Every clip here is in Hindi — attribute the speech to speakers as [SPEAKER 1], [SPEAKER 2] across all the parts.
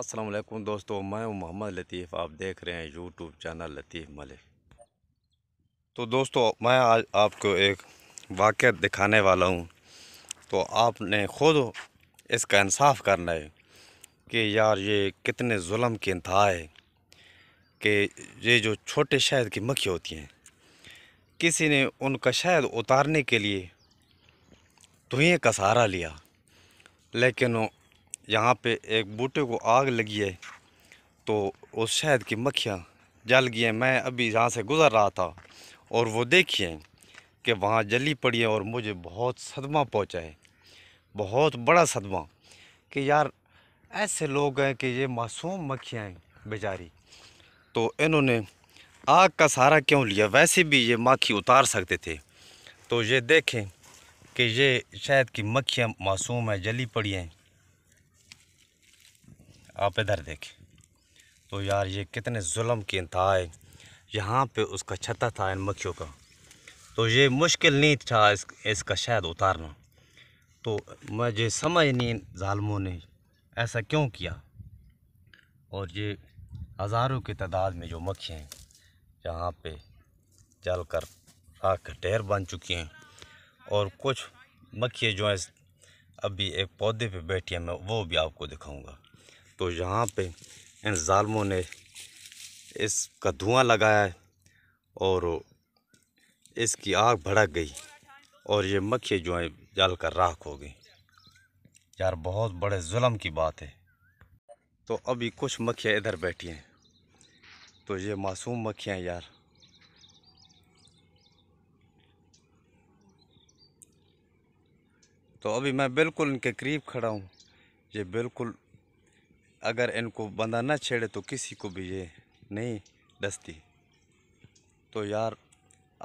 [SPEAKER 1] अस्सलाम वालेकुम दोस्तों मैं मोहम्मद लतीफ़ आप देख रहे हैं यूट्यूब चैनल लतीफ़ मलिक तो दोस्तों मैं आज आपको एक वाक़ दिखाने वाला हूँ तो आपने ख़ुद इसका इंसाफ करना है कि यार ये कितने जुल्म की इंतहा है कि ये जो छोटे शहद की मक्खी होती हैं किसी ने उनका शहद उतारने के लिए धुएँ तो का सहारा लिया लेकिन यहाँ पे एक बूटे को आग लगी है तो उस शहद की मक्खियाँ जल गई हैं मैं अभी यहाँ से गुज़र रहा था और वो देखिए कि वहाँ जली पड़ी है और मुझे बहुत सदमा पहुँचा है बहुत बड़ा सदमा कि यार ऐसे लोग हैं कि ये मासूम मक्खियाँ हैं बेचारी तो इन्होंने आग का सहारा क्यों लिया वैसे भी ये माखी उतार सकते थे तो ये देखें कि ये शायद की मक्खियाँ मासूम हैं जली पड़ी हैं आप इधर देखें तो यार ये कितने जुल्म की इंतहा है यहाँ पे उसका छत्ता था इन मक्खियों का तो ये मुश्किल नहीं था इस, इसका शायद उतारना तो मुझे समझ नहीं ालमों ने ऐसा क्यों किया और ये हज़ारों की तादाद में जो मक्खियाँ हैं यहाँ पे जल कर राख ढेर बन चुकी हैं और कुछ मक्खियाँ जो हैं अभी एक पौधे पे बैठी हैं मैं वो भी आपको दिखाऊंगा तो यहाँ पे इन ालमों ने इसका धुआँ लगाया है और इसकी आग भड़क गई और ये मक्खी जो है जल कर राख हो गई यार बहुत बड़े जुल्म की बात है तो अभी कुछ मक्खियाँ इधर बैठी हैं तो ये मासूम मक्खियाँ यार तो अभी मैं बिल्कुल इनके करीब खड़ा हूँ ये बिल्कुल अगर इनको बंदा ना छेड़े तो किसी को भी ये नहीं डसती तो यार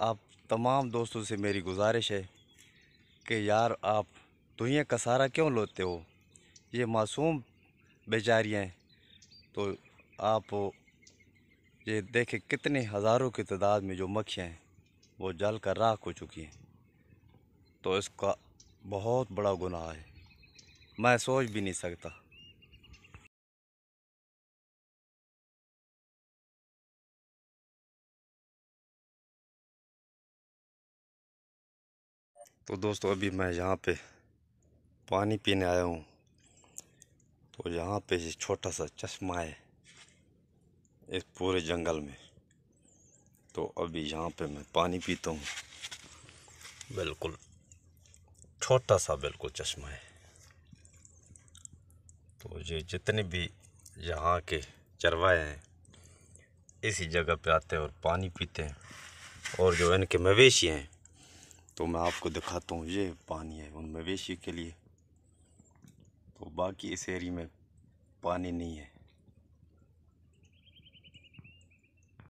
[SPEAKER 1] आप तमाम दोस्तों से मेरी गुजारिश है कि यार आप तो का सहारा क्यों लोते हो ये मासूम बेचारियाँ तो आप ये देखें कितने हज़ारों की तादाद में जो मक्खियाँ हैं वो जल कर राख हो चुकी हैं तो इसका बहुत बड़ा गुनाह है मैं सोच भी नहीं सकता तो दोस्तों अभी मैं यहाँ पे पानी पीने आया हूँ तो यहाँ पे ये छोटा सा चश्मा है इस पूरे जंगल में तो अभी यहाँ पे मैं पानी पीता हूँ बिल्कुल छोटा सा बिल्कुल चश्मा है तो ये जितने भी यहाँ के चरवाए हैं इसी जगह पे आते हैं और पानी पीते हैं और जो इनके मवेशी हैं तो मैं आपको दिखाता हूँ ये पानी है उन मवेशी के लिए तो बाकी इस एरिए में पानी नहीं है